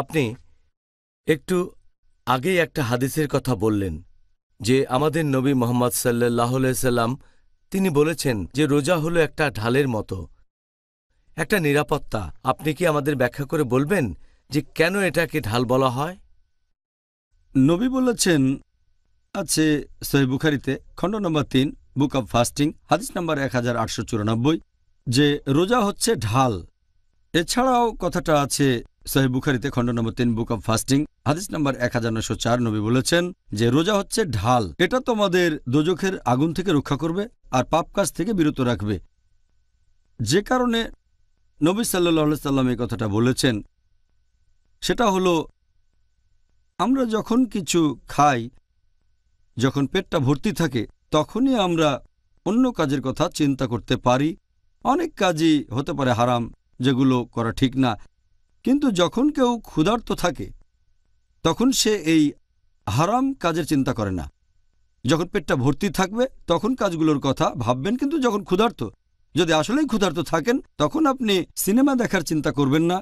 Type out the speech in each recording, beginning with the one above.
আপনি একটু আগেই একটা হাদিসের কথা বললেন যে আমাদের নবী মোহাম্মদ সাল্লাহ সাল্লাম তিনি বলেছেন যে রোজা হলো একটা ঢালের মতো একটা নিরাপত্তা আপনি কি আমাদের ব্যাখ্যা করে বলবেন যে কেন এটাকে ঢাল বলা হয় নবী বলেছেন আছে সহিবুখারিতে খণ্ড নম্বর তিন বুক অব ফাস্টিং হাদিস নম্বর এক যে রোজা হচ্ছে ঢাল এছাড়াও কথাটা আছে সাহেব বুখারিতে খণ্ড নম্বর তিন বুক অব ফাস্টিং হাদিস নম্বর এক হাজার নশো চার নবী বলেছেন যে রোজা হচ্ছে ঢাল এটা তোমাদের দোজখের আগুন থেকে রক্ষা করবে আর পাপ কাজ থেকে বিরত রাখবে যে কারণে নবী সাল্লাহ সাল্লাম এই কথাটা বলেছেন সেটা হলো আমরা যখন কিছু খাই যখন পেটটা ভর্তি থাকে তখনই আমরা অন্য কাজের কথা চিন্তা করতে পারি অনেক কাজই হতে পারে হারাম যেগুলো করা ঠিক না কিন্তু যখন কেউ ক্ষুধার্ত থাকে তখন সে এই হারাম কাজের চিন্তা করে না যখন পেটটা ভর্তি থাকবে তখন কাজগুলোর কথা ভাববেন কিন্তু যখন ক্ষুধার্ত যদি আসলেই ক্ষুধার্ত থাকেন তখন আপনি সিনেমা দেখার চিন্তা করবেন না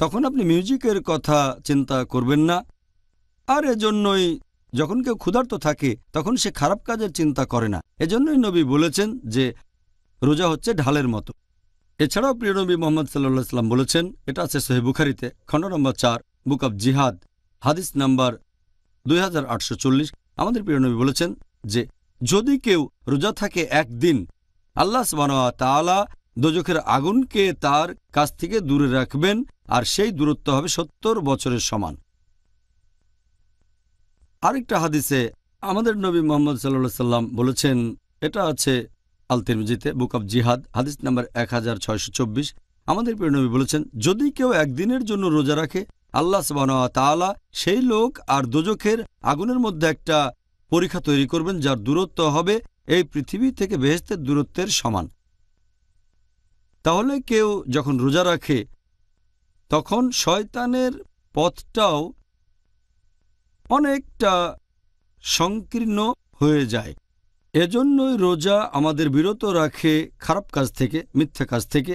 তখন আপনি মিউজিকের কথা চিন্তা করবেন না আর এজন্যই যখন কেউ ক্ষুধার্ত থাকে তখন সে খারাপ কাজের চিন্তা করে না এজন্যই নবী বলেছেন যে রোজা হচ্ছে ঢালের মতো এছাড়াও প্রিয়নবী মোহাম্মদ সাল্লা সাল্লাম বলেছেন এটা আছে সোহেব বুখারিতে খণ্ড নম্বর চার বুক অব জিহাদ হাদিস নাম্বার দুই আমাদের প্রিয়নবী বলেছেন যে যদি কেউ রোজা থাকে একদিন আল্লাহ তালা দোজখের আগুনকে তার কাছ থেকে দূরে রাখবেন আর সেই দূরত্ব হবে সত্তর বছরের সমান আরেকটা হাদিসে আমাদের নবী মোহাম্মদ সাল্লা সাল্লাম বলেছেন এটা আছে আল বুক অব জিহাদ হাদিস নাম্বার এক আমাদের প্রেরণবী বলেছেন যদি কেউ একদিনের জন্য রোজা রাখে আল্লাহ তাআলা সেই লোক আর দোজখের আগুনের মধ্যে একটা পরীক্ষা তৈরি করবেন যার দূরত্ব হবে এই পৃথিবী থেকে বেহেস্তের দূরত্বের সমান তাহলে কেউ যখন রোজা রাখে তখন শয়তানের পথটাও অনেকটা সংকীর্ণ হয়ে যায় এজন্যই রোজা আমাদের বিরত রাখে খারাপ কাজ থেকে মিথ্যা কাজ থেকে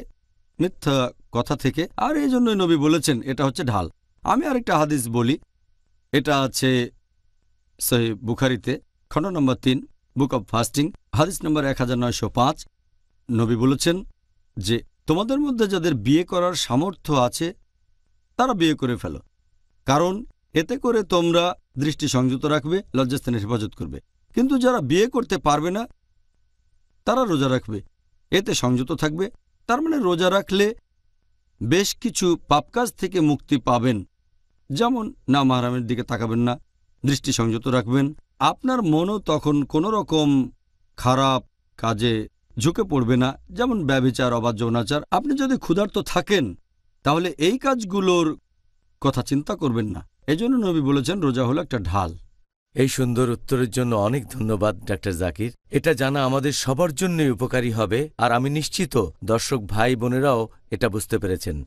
মিথ্যা কথা থেকে আর এই জন্যই নবী বলেছেন এটা হচ্ছে ঢাল আমি আরেকটা হাদিস বলি এটা আছে সেই বুখারিতে খণ্ড নম্বর তিন বুক অব ফাস্টিং হাদিস নম্বর এক নবী বলেছেন যে তোমাদের মধ্যে যাদের বিয়ে করার সামর্থ্য আছে তারা বিয়ে করে ফেলো কারণ এতে করে তোমরা দৃষ্টি সংযত রাখবে লজ্জাস্থানের হেফাজত করবে কিন্তু যারা বিয়ে করতে পারবে না তারা রোজা রাখবে এতে সংযত থাকবে তার মানে রোজা রাখলে বেশ কিছু পাপকাজ থেকে মুক্তি পাবেন যেমন না মাহারামের দিকে তাকাবেন না দৃষ্টি সংযত রাখবেন আপনার মনও তখন কোনো রকম খারাপ কাজে ঝুঁকে পড়বে না যেমন ব্যবিচার অবাধ যৌনাচার আপনি যদি ক্ষুধার্ত থাকেন তাহলে এই কাজগুলোর কথা চিন্তা করবেন না এজন্য নবী বলেছেন রোজা হলো একটা ঢাল এই সুন্দর উত্তরের জন্য অনেক ধন্যবাদ ডাক্তার জাকির এটা জানা আমাদের সবার জন্যই উপকারী হবে আর আমি নিশ্চিত দর্শক ভাই বোনেরাও এটা বুঝতে পেরেছেন